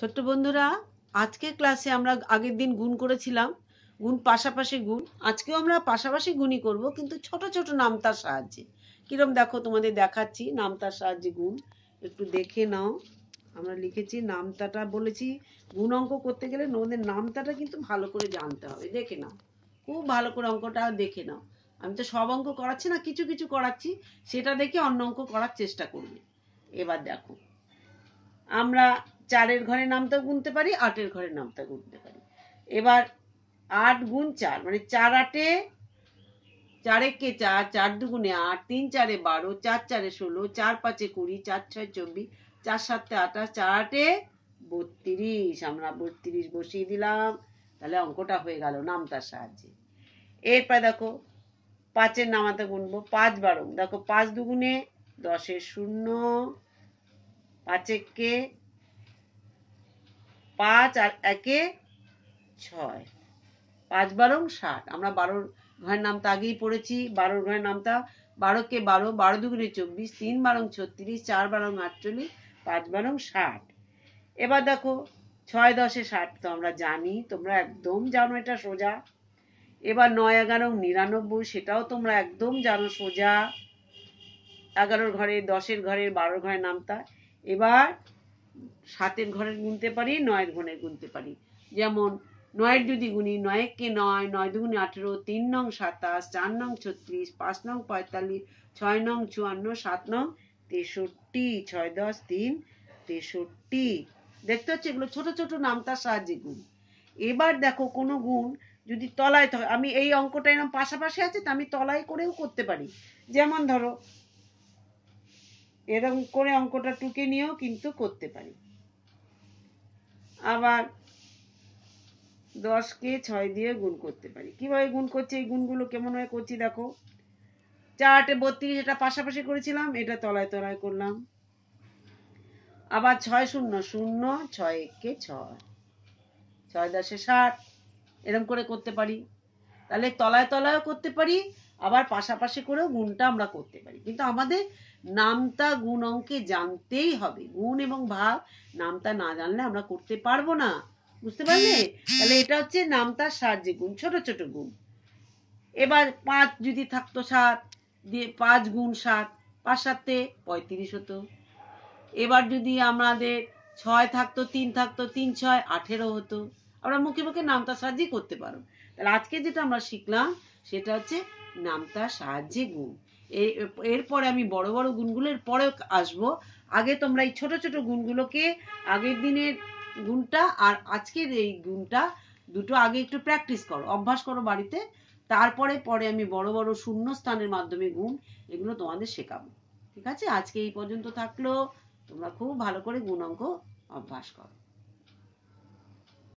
ছোট্ট বন্ধুরা আজকের ক্লাসে আমরা আগের দিন গুণ করেছিলাম গুণ পাশাপাশি গুণ আজকেও আমরা পাশাপাশি গুণই করব কিন্তু ছোট ছোট নামতার সাহায্যে কিরম দেখো তোমাদের দেখাচ্ছি নামতার সাহায্যে গুণ একটু দেখে নাও আমরা লিখেছি নামতাটা বলেছি গুণ অঙ্ক করতে গেলে তোমাদের নামতাটা কিন্তু ভালো করে জানতে হবে দেখে নাও খুব ভালো করে অঙ্কটা দেখে নাও আমি তো সব অঙ্ক করাচ্ছি না কিছু কিছু করাচ্ছি সেটা দেখে অন্য অঙ্ক করার চেষ্টা করবে এবার দেখো আমরা চারের ঘরে নামতা গুনতে পারি আটের ঘরে নামতা গুনতে পারি এবার আট গুণ চার মানে চার আটে চারে কে চার চার দুগুণে আট তিন চারে বারো চার চারে ষোলো চার পাঁচে কুড়ি চার ছয় চব্বিশ চার সাতে আঠাশ চার আটে বত্রিশ আমরা বত্রিশ বসিয়ে দিলাম তাহলে অঙ্কটা হয়ে গেল নামতার সাহায্যে এরপরে দেখো পাঁচের নামাতে গুনবো পাঁচ বারো দেখো পাঁচ দুগুণে দশের শূন্য কে পাঁচ আর একে ছয় পাঁচ বারং ষাট আমরা বারোর ঘরের নামটা আগেই পড়েছি বারোর ঘরের নামটা বারোকে বারো বারো দুগুণে চব্বিশ তিন বারং ছত্রিশ চার বারং আটচল্লিশ পাঁচ বারং ষাট এবার দেখো ছয় দশে ষাট তো আমরা জানি তোমরা একদম জানো এটা সোজা এবার নয় এগারো নিরানব্বই সেটাও তোমরা একদম জানো সোজা এগারোর ঘরে দশের ঘরের বারোর ঘরের নামতা এবার সাতের ঘরে গুনতে পারি নয়ের ঘরে গুনতে পারি যেমন নয়ের যদি গুনি নয়কে নয় নয় দুগুনি আঠেরো তিন নং সাতাশ চার নং ছত্রিশ পাঁচ নং পঁয়তাল্লিশ ছয় নং চুয়ান্ন সাত নং তেষট্টি ছয় দশ তিন তেষট্টি দেখতে হচ্ছে এগুলো ছোট ছোট নাম তার সাহায্যে গুণ এবার দেখো কোনো গুণ যদি তলায় থাকে আমি এই অঙ্কটা এরকম পাশাপাশি আছে তা আমি তলায় করেও করতে পারি যেমন ধরো এরকম করে অঙ্কটা টুকে নিয়েও কিন্তু করতে পারি আবার দশকে ছয় দিয়ে গুণ করতে পারি কিভাবে গুণ করছে এই গুণগুলো কেমনভাবে করছি দেখো চারটে বত্রিশ এটা পাশাপাশি করেছিলাম এটা তলায় তলায় করলাম আবার ছয় শূন্য শূন্য ছয় একে ছয় ছয় দশে ষাট এরম করে করতে পারি তাহলে তলায় তলায়ও করতে পারি আবার পাশাপাশি করেও গুণটা আমরা করতে পারি কিন্তু আমাদের নামতা গুণ অঙ্কে জানতেই হবে গুণ এবং ভাগ নামতা না জানলে আমরা করতে পারবো না বুঝতে পারলে তাহলে এটা হচ্ছে নামতার সাহায্যে গুণ ছোট ছোট গুণ এবার পাঁচ যদি থাকতো সাত দিয়ে পাঁচ গুণ সাত পাঁচ সাতে পঁয়ত্রিশ হতো এবার যদি আমাদের ছয় থাকতো তিন থাকতো তিন ছয় আঠেরো হতো আমরা মুখে মুখে নামতা সাহায্যে করতে পারো তাহলে আজকে যেটা আমরা শিখলাম সেটা হচ্ছে নামতা সাহায্যে গুণ এরপরে আমি বড় বড় গুণগুলোর পরে আসব আগে তোমরা এই ছোট ছোট গুণগুলোকে আগের দিনের গুণটা আর আজকের এই গুণটা দুটো আগে একটু প্র্যাকটিস করো অভ্যাস করো বাড়িতে তারপরে পরে আমি বড় বড় শূন্য স্থানের মাধ্যমে গুণ এগুলো তোমাদের শেখাবো ঠিক আছে আজকে এই পর্যন্ত থাকলো তোমরা খুব ভালো করে গুণ অঙ্ক অভ্যাস করো